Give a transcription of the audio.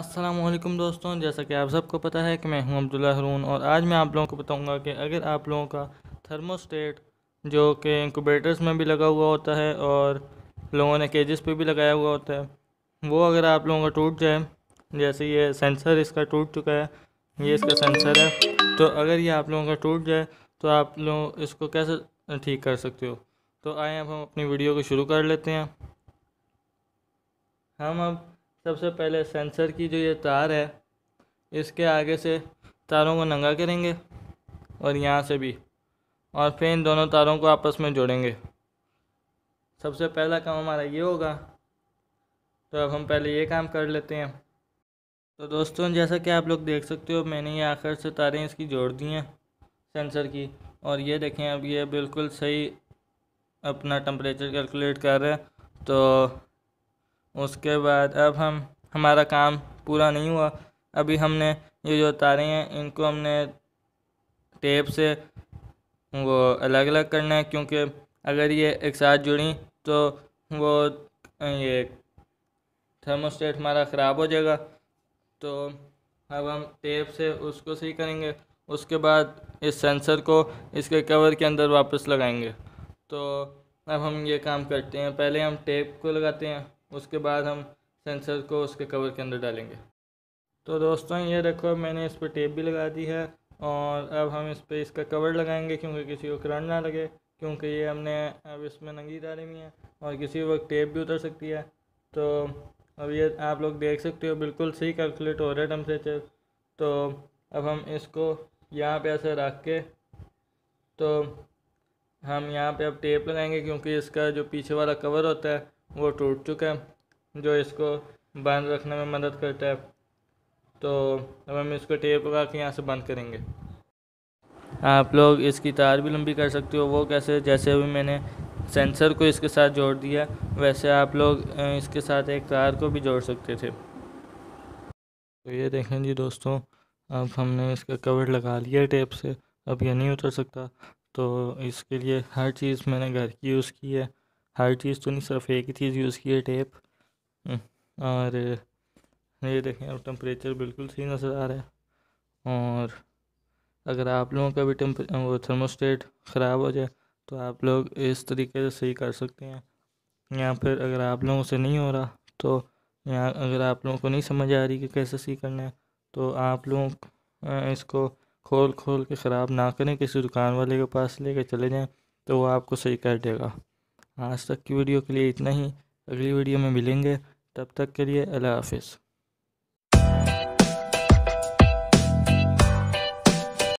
असलम दोस्तों जैसा कि आप सबको पता है कि मैं हूं अब्दुल्ला हरून और आज मैं आप लोगों को बताऊंगा कि अगर आप लोगों का थर्मोस्टेट जो कि इंक्यूबेटर्स में भी लगा हुआ होता है और लोगों ने केजेस पे भी लगाया हुआ होता है वो अगर आप लोगों का टूट जाए जैसे ये सेंसर इसका टूट चुका है ये इसका सेंसर है तो अगर ये आप लोगों का टूट जाए तो आप लोग इसको कैसे ठीक कर सकते हो तो आए अब हम अपनी वीडियो को शुरू कर लेते हैं हम अब सबसे पहले सेंसर की जो ये तार है इसके आगे से तारों को नंगा करेंगे और यहाँ से भी और फिर इन दोनों तारों को आपस में जोड़ेंगे सबसे पहला काम हमारा ये होगा तो अब हम पहले ये काम कर लेते हैं तो दोस्तों जैसा कि आप लोग देख सकते हो मैंने ये आखिर से तारें इसकी जोड़ दी हैं सेंसर की और ये देखें अब ये बिल्कुल सही अपना टम्परेचर कैलकुलेट कर रहा है तो उसके बाद अब हम हमारा काम पूरा नहीं हुआ अभी हमने ये जो तारे हैं इनको हमने टेप से वो अलग अलग करना है क्योंकि अगर ये एक साथ जुड़ी तो वो ये थर्मोस्टेट हमारा ख़राब हो जाएगा तो अब हम टेप से उसको सही करेंगे उसके बाद इस सेंसर को इसके कवर के अंदर वापस लगाएंगे तो अब हम ये काम करते हैं पहले हम टेप को लगाते हैं उसके बाद हम सेंसर को उसके कवर के अंदर डालेंगे तो दोस्तों ये देखो मैंने इस पर टेप भी लगा दी है और अब हम इस पर इसका कवर लगाएंगे क्योंकि किसी को करंट ना लगे क्योंकि ये हमने अब इसमें नंगी डाली हुई है और किसी वक्त टेप भी उतर सकती है तो अब ये आप लोग देख सकते हो बिल्कुल सही कैलकुलेट हो रहा है टेम्परेचर तो अब हम इसको यहाँ पे ऐसे रख के तो हम यहाँ पे अब टेप लगाएंगे क्योंकि इसका जो पीछे वाला कवर होता है वो टूट चुका है जो इसको बंद रखने में मदद करता है तो अब हम इसको टेप लगा के यहाँ से बंद करेंगे आप लोग इसकी तार भी लंबी कर सकते हो वो कैसे जैसे अभी मैंने सेंसर को इसके साथ जोड़ दिया वैसे आप लोग इसके साथ एक तार को भी जोड़ सकते थे तो ये देखें जी दोस्तों अब हमने इसका कवर लगा लिया टेप से अब यह नहीं उतर सकता तो इसके लिए हर चीज़ मैंने घर की यूज़ की है हर चीज़ तो नहीं सिर्फ एक ही चीज़ यूज़ की है टेप हम्म, और ये देखें अब टेम्परेचर बिल्कुल सही नज़र आ रहा है और अगर आप लोगों का भी टेम्प वो थर्मोस्टेट ख़राब हो जाए तो आप लोग इस तरीके से सही कर सकते हैं या फिर अगर आप लोगों से नहीं हो रहा तो या अगर आप लोगों को नहीं समझ आ रही कि कैसे सही करना है तो आप लोग इसको खोल खोल के ख़राब ना करें किसी दुकान वाले के पास कर चले जाएँ तो वो आपको सही कर देगा आज तक की वीडियो के लिए इतना ही अगली वीडियो में मिलेंगे तब तक के लिए अल्लाह हाफिज़